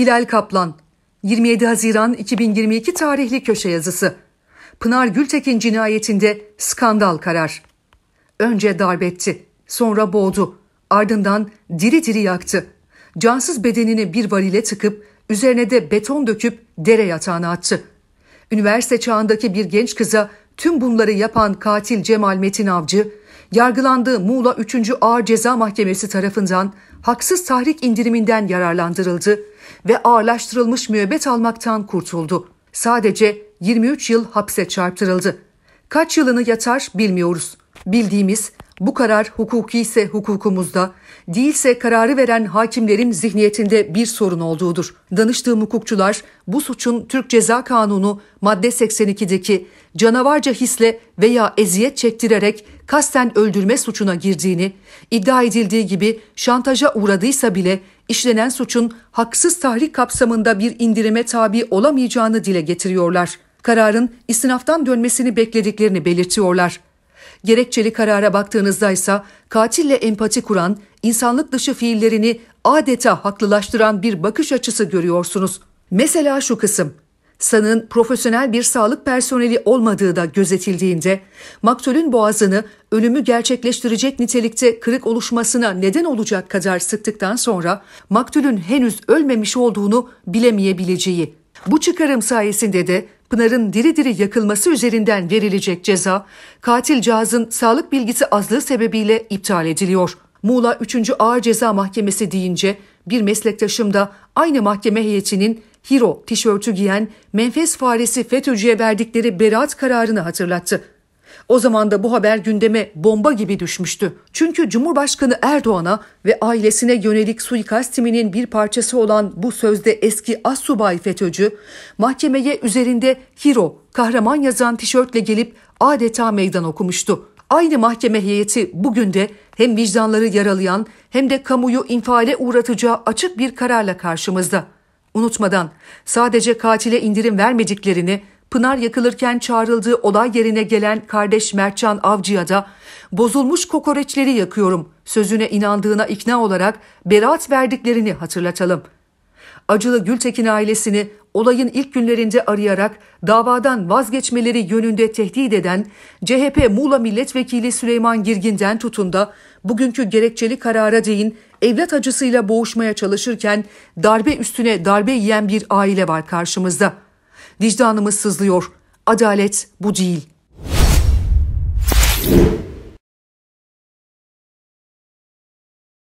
Hilal Kaplan 27 Haziran 2022 tarihli köşe yazısı Pınar Gültekin cinayetinde skandal karar. Önce darbetti, sonra boğdu, ardından diri diri yaktı. Cansız bedenini bir varile tıkıp üzerine de beton döküp dere yatağına attı. Üniversite çağındaki bir genç kıza tüm bunları yapan katil Cemal Metin Avcı, yargılandığı Muğla 3. Ağır Ceza Mahkemesi tarafından haksız tahrik indiriminden yararlandırıldı ve ağırlaştırılmış müebbet almaktan kurtuldu. Sadece 23 yıl hapse çarptırıldı. Kaç yılını yatar bilmiyoruz. Bildiğimiz bu karar hukuki ise hukukumuzda, değilse kararı veren hakimlerin zihniyetinde bir sorun olduğudur. Danıştığım hukukçular bu suçun Türk Ceza Kanunu madde 82'deki canavarca hisle veya eziyet çektirerek kasten öldürme suçuna girdiğini, iddia edildiği gibi şantaja uğradıysa bile işlenen suçun haksız tahrik kapsamında bir indirime tabi olamayacağını dile getiriyorlar. Kararın istinaftan dönmesini beklediklerini belirtiyorlar. Gerekçeli karara baktığınızda ise katille empati kuran, insanlık dışı fiillerini adeta haklılaştıran bir bakış açısı görüyorsunuz. Mesela şu kısım. Sanın profesyonel bir sağlık personeli olmadığı da gözetildiğinde maktulün boğazını ölümü gerçekleştirecek nitelikte kırık oluşmasına neden olacak kadar sıktıktan sonra maktulün henüz ölmemiş olduğunu bilemeyebileceği bu çıkarım sayesinde de Pınar'ın diri diri yakılması üzerinden verilecek ceza, katil cihazın sağlık bilgisi azlığı sebebiyle iptal ediliyor. Muğla 3. Ağır Ceza Mahkemesi deyince bir meslektaşım da aynı mahkeme heyetinin Hiro tişörtü giyen menfez faresi FETÖ'cüye verdikleri beraat kararını hatırlattı. O zaman da bu haber gündeme bomba gibi düşmüştü. Çünkü Cumhurbaşkanı Erdoğan'a ve ailesine yönelik suikast timinin bir parçası olan bu sözde eski assubay FETÖ'cü, mahkemeye üzerinde hero, kahraman yazan tişörtle gelip adeta meydan okumuştu. Aynı mahkeme heyeti bugün de hem vicdanları yaralayan hem de kamuyu infale uğratacağı açık bir kararla karşımızda. Unutmadan sadece katile indirim vermediklerini, Pınar yakılırken çağrıldığı olay yerine gelen kardeş Mertcan Avcı'ya da bozulmuş kokoreçleri yakıyorum sözüne inandığına ikna olarak beraat verdiklerini hatırlatalım. Acılı Gültekin ailesini olayın ilk günlerinde arayarak davadan vazgeçmeleri yönünde tehdit eden CHP Muğla Milletvekili Süleyman Girgin'den tutun da bugünkü gerekçeli karara değin evlat acısıyla boğuşmaya çalışırken darbe üstüne darbe yiyen bir aile var karşımızda.'' Vicdanımız sızlıyor. Adalet bu değil.